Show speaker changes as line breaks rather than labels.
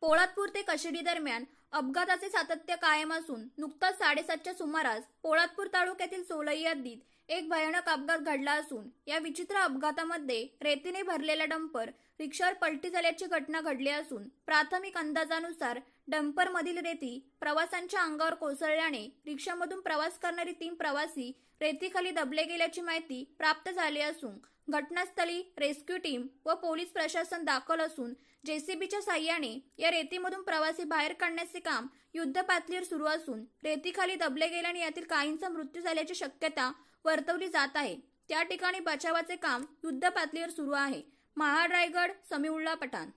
पोळादपूर ते कशेडी दरम्यान अपघाताचे सातत्य कायम असून नुकताच साडेसातच्या सुमारास पोळादपूर तालुक्यातील सोलई हद्दीत एक भयानक अपघात घडला असून या विचित्र अपघातामध्ये रेतीने भरलेला डंपर रिक्षावर पलटी झाल्याची घटना घडली असून प्राथमिक अंदाजानुसार डंपरमधील रेती प्रवाशांच्या अंगावर कोसळल्याने रिक्षामधून प्रवास करणारी तीन प्रवासी रेतीखाली दबले गेल्याची माहिती प्राप्त झाली असून घटनास्थळी रेस्क्यू टीम व पोलीस प्रशासन दाखल असून जेसीबीच्या साह्याने या रेतीमधून प्रवासी बाहेर काढण्याचे काम युद्ध पातळीवर सुरू असून रेतीखाली दबले गेल्याने यातील काहींचा मृत्यू झाल्याची शक्यता वर्तवली जात आहे त्या ठिकाणी बचावाचे काम युद्ध पातळीवर सुरू आहे महाड रायगड समीउल्ला पठाण